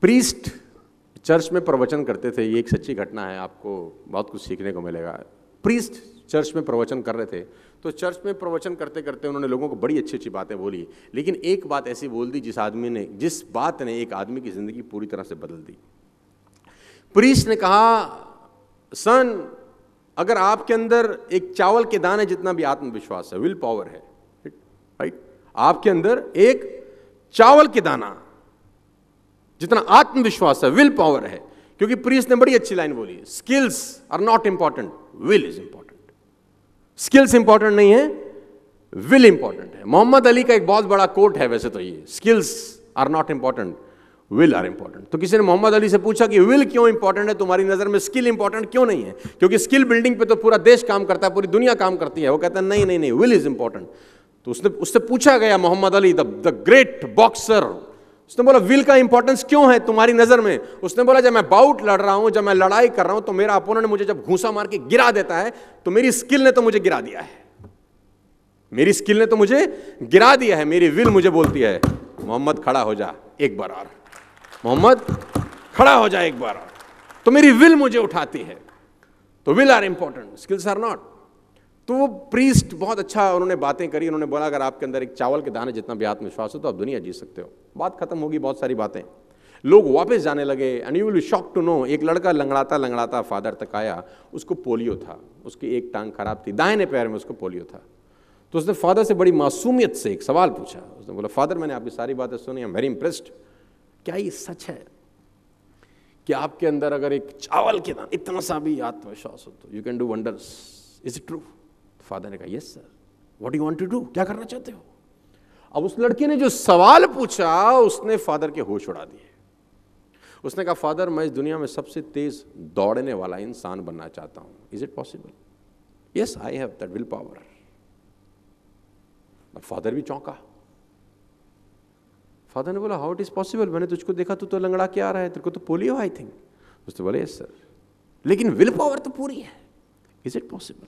priest church में प्रवचन करते थे ये एक सच्ची घटना है आपको बहुत कुछ सीखने को मिलेगा प्रीस्ट चर्च में प्रवचन कर रहे थे तो चर्च में प्रवचन करते करते उन्होंने लोगों को बड़ी अच्छी अच्छी बातें बोली लेकिन एक बात ऐसी बोल दी जिस आदमी ने जिस बात ने एक आदमी की ज़िंदगी पूरी तरह से बदल दी प्रीस्ट ने कहा सन अगर आपके अंदर एक चावल के दाने जितना भी आत्मविश्वास है विल पावर है राइट आपके अंदर एक चावल के दाना जितना आत्मविश्वास है विल पावर है क्योंकि प्रीस ने बड़ी अच्छी लाइन बोली skills are not important will is important skills important नहीं है विल इंपॉर्टेंट है मोहम्मद अली का एक बहुत बड़ा कोट है वैसे तो ये skills are not important will are important तो किसी ने मोहम्मद अली से पूछा कि विल क्यों इंपॉर्टेंट है तुम्हारी नजर में स्किल इंपॉर्टेंट क्यों नहीं है क्योंकि स्किल बिल्डिंग पे तो पूरा देश काम करता है पूरी दुनिया काम करती है वो कहता है नहीं नहीं नहीं विल इज इंपॉर्टेंट तो उसने उससे पूछा गया Muhammad Ali the great boxer उसने बोला विल का इंपॉर्टेंस क्यों है तुम्हारी नजर में उसने बोला जब मैं बाउट लड़ रहा हूं जब मैं लड़ाई कर रहा हूं तो मेरा अपोनेंट मुझे जब घूसा मार के गिरा देता है तो मेरी स्किल ने तो मुझे गिरा दिया है मेरी स्किल ने तो मुझे गिरा दिया है मेरी विल मुझे बोलती है मोहम्मद खड़ा हो जा एक बार और मोहम्मद खड़ा हो जा एक बार और तो मेरी विल मुझे उठाती है तो will are important skills are not तो वो प्रीस्ट बहुत अच्छा उन्होंने बातें करी उन्होंने बोला अगर आपके अंदर एक चावल के दाने जितना भी आत्मविश्वास हो तो आप दुनिया जी सकते हो बात खत्म होगी बहुत सारी बातें लोग वापस जाने लगे and you will shock to know एक लड़का लंगड़ाता लंगड़ाता फादर तक आया उसको पोलियो था उसकी एक टांग खराब थी दाहिने पैर में उसको पोलियो था तो उसने फादर से बड़ी मासूमियत से एक सवाल पूछा उसने बोला फादर मैंने आपकी सारी बातें सुनी आई एम वेरी इंप्रेस्ड क्या ये सच है कि आपके अंदर अगर एक चावल के दान इतना सा भी आत्मविश्वास हो तो you can do wonders is it true father ने कहा yes sir what you want to do क्या करना चाहते हो अब उस लड़के ने जो सवाल पूछा उसने फादर के होश उड़ा दिए उसने कहा फादर मैं इस दुनिया में सबसे तेज दौड़ने वाला इंसान बनना चाहता हूं is it possible yes I have that will power father भी चौंका फादर ने बोला हाउ इट इज पॉसिबल मैंने तुझको देखा तू तो लंगड़ा क्या आ रहा है तेरे को तो पोलियो आई थिंक उसने बोले यस सर लेकिन विल पावर तो पूरी है इज इट पॉसिबल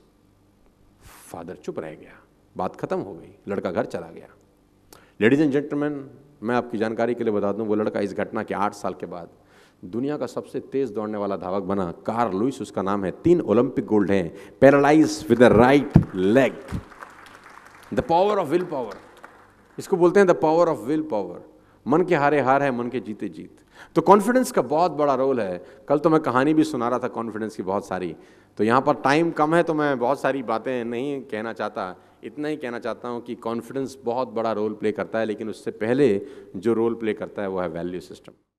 फादर चुप रह गया बात खत्म हो गई लड़का घर चला गया लेडीज़ एंड जेंटलमैन मैं आपकी जानकारी के लिए बता दूं वो लड़का इस घटना के आठ साल के बाद दुनिया का सबसे तेज़ दौड़ने वाला धावक बना कार लुइस उसका नाम है तीन ओलंपिक गोल्ड हैं paralyse with the right leg the power of will power इसको बोलते हैं the power of will power मन के हारे हार है मन के जीते जीत तो कॉन्फिडेंस का बहुत बड़ा रोल है कल तो मैं कहानी भी सुना रहा था कॉन्फिडेंस की बहुत सारी तो यहाँ पर टाइम कम है तो मैं बहुत सारी बातें नहीं कहना चाहता इतना ही कहना चाहता हूँ कि कॉन्फिडेंस बहुत बड़ा रोल प्ले करता है लेकिन उससे पहले जो रोल प्ले करता है वो है वैल्यू सिस्टम